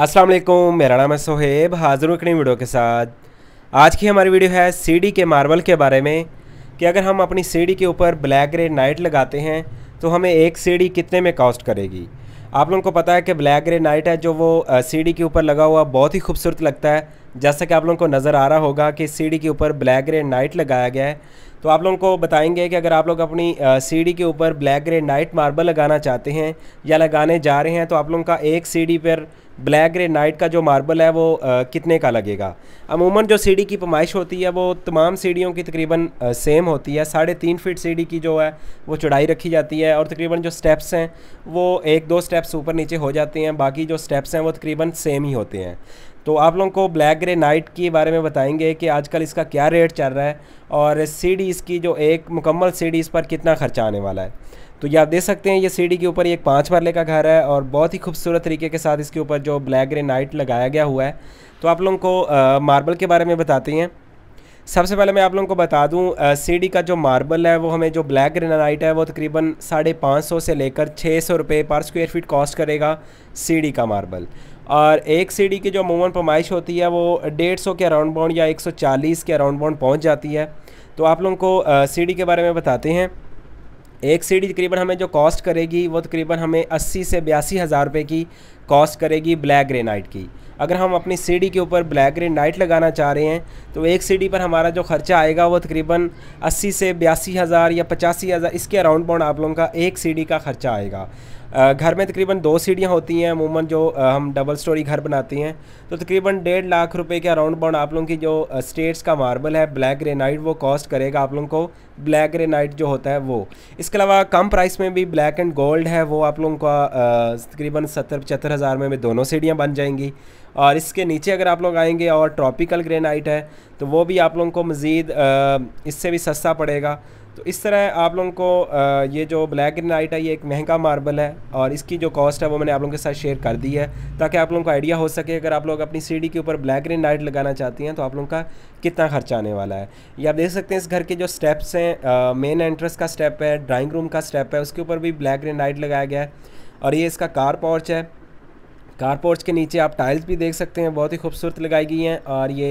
अस्सलाम वालेकुम मेरा नाम है सोहेब हाजिर एक नई वीडियो के साथ आज की हमारी वीडियो है सीडी के मार्बल के बारे में कि अगर हम अपनी सीडी के ऊपर ब्लैक ग्रे नाइट लगाते हैं तो हमें एक सीडी कितने में कॉस्ट करेगी आप लोगों को पता है कि ब्लैक ग्रे नाइट है जो वो सीडी के ऊपर लगा हुआ बहुत ही खूबसूरत लगता है जैसा कि आप लोगों को नज़र आ रहा होगा कि सीढ़ी के ऊपर ब्लैक ग्रे नाइट लगाया गया है तो आप लोगों को बताएंगे कि अगर आप लोग अपनी सीढ़ी के ऊपर ब्लैक ग्रे नाइट मार्बल लगाना चाहते हैं या लगाने जा रहे हैं तो आप लोगों का एक सीढ़ी पर ब्लैक ग्रे नाइट का जो मार्बल है वो कितने का लगेगा अमूमन जो सीढ़ी की पमाइश होती है वो तमाम सीढ़ियों की तकरीबन सेम होती है साढ़े तीन फीट सीढ़ी की जो है वो चौड़ाई रखी जाती है और तकरीबन जो स्टेप्स हैं वो एक दो स्टेप्स ऊपर नीचे हो जाते हैं बाकी जो स्टेप्स हैं वो तकरीबन सेम ही होते हैं तो आप लोगों को ब्लैक ग्रे नाइट के बारे में बताएंगे कि आजकल इसका क्या रेट चल रहा है और सीडीज़ की जो एक मुकम्मल सीडीज़ पर कितना खर्चा आने वाला है तो ये आप देख सकते हैं ये सीढ़ी के ऊपर एक पाँच मरले का घर है और बहुत ही खूबसूरत तरीके के साथ इसके ऊपर जो ब्लैक ग्रे नाइट लगाया गया हुआ है तो आप लोगों को आ, मार्बल के बारे में बताते हैं सबसे पहले मैं आप लोगों को बता दूं सीडी का जो मार्बल है वो हमें जो ब्लैक ग्रेनाइट है वो तकरीबन साढ़े पाँच सौ से लेकर छः सौ रुपये पर स्क्वायर फीट कॉस्ट करेगा सीडी का मार्बल और एक सीढ़ी की जो अमूमन पमाइश होती है वो डेढ़ सौ के अराउंड बाउंड या एक सौ चालीस के अराउंड बाउंड पहुँच जाती है तो आप लोगों को सीढ़ी के बारे में बताते हैं एक सीढ़ी तकरीबन हमें जो कॉस्ट करेगी वो तकरीबन हमें अस्सी से बयासी हज़ार रुपये की कॉस्ट करेगी ब्लैक ग्रेनाइट की अगर हम अपनी सीढ़ी के ऊपर ब्लैक ग्रेनाइट लगाना चाह रहे हैं तो एक सीढ़ी पर हमारा जो खर्चा आएगा वो तकरीबन 80 से बयासी हज़ार या पचासी हज़ार इसके अराउंड बाउंड आप लोगों का एक सीढ़ी का खर्चा आएगा घर में तकरीबन दो सीढ़ियाँ होती हैं अमूमन जो हम डबल स्टोरी घर बनाते हैं तो तकरीबन डेढ़ लाख रुपए के अराउंड बाउंड आप लोगों की जो स्टेट्स का मार्बल है ब्लैक ग्रेनाइट वो कॉस्ट करेगा आप लोगों को ब्लैक ग्रेनाइट जो होता है वो इसके अलावा कम प्राइस में भी ब्लैक एंड गोल्ड है वो आप लोगों का तकरीबन सत्तर पचहत्तर हज़ार में, भी दोनों सीढ़ियाँ बन जाएंगी और इसके नीचे अगर आप लोग आएंगे और ट्रॉपिकल ग्रेनाइट है तो वो भी आप लोगों को मज़ीद इससे भी सस्ता पड़ेगा तो इस तरह आप लोगों को ये जो ब्लैक ग्रेनाइट है ये एक महंगा मार्बल है और इसकी जो कॉस्ट है वो मैंने आप लोगों के साथ शेयर कर दी है ताकि आप लोगों को आइडिया हो सके अगर आप लोग अपनी सीढ़ी के ऊपर ब्लैक ग्रेनाइट लगाना चाहती हैं तो आप लोगों का कितना खर्चा आने वाला है ये आप देख सकते हैं इस घर के जो स्टेप्स हैं मेन एंट्रेंस का स्टेप है ड्राइंग रूम का स्टेप है उसके ऊपर भी ब्लैक ग्रेनाइट लगाया गया है और ये इसका कार पॉर्च है कारपोर्ट्स के नीचे आप टाइल्स भी देख सकते हैं बहुत ही खूबसूरत लगाई गई हैं और ये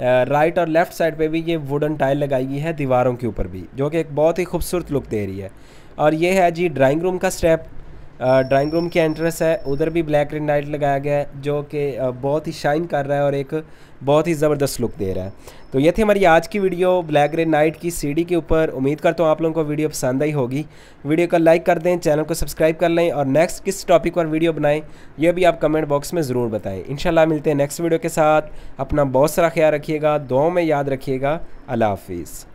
राइट और लेफ़्ट साइड पे भी ये वुडन टाइल लगाई गई है दीवारों के ऊपर भी जो कि एक बहुत ही खूबसूरत लुक दे रही है और ये है जी ड्राइंग रूम का स्टेप ड्राइंग रूम की एंट्रेंस है उधर भी ब्लैक रिंग लाइट लगाया गया है जो कि बहुत ही शाइन कर रहा है और एक बहुत ही ज़बरदस्त लुक दे रहा है तो ये थी हमारी आज की वीडियो ब्लैक रेड नाइट की सीडी के ऊपर उम्मीद करता हूँ आप लोगों को वीडियो पसंद आई होगी वीडियो को लाइक कर दें चैनल को सब्सक्राइब कर लें और नेक्स्ट किस टॉपिक पर वीडियो बनाएं यह भी आप कमेंट बॉक्स में ज़रूर बताएं इंशाल्लाह मिलते हैं नेक्स्ट वीडियो के साथ अपना बहुत सारा ख्याल रखिएगा दो में याद रखिएगा अल्लाह हाफिज़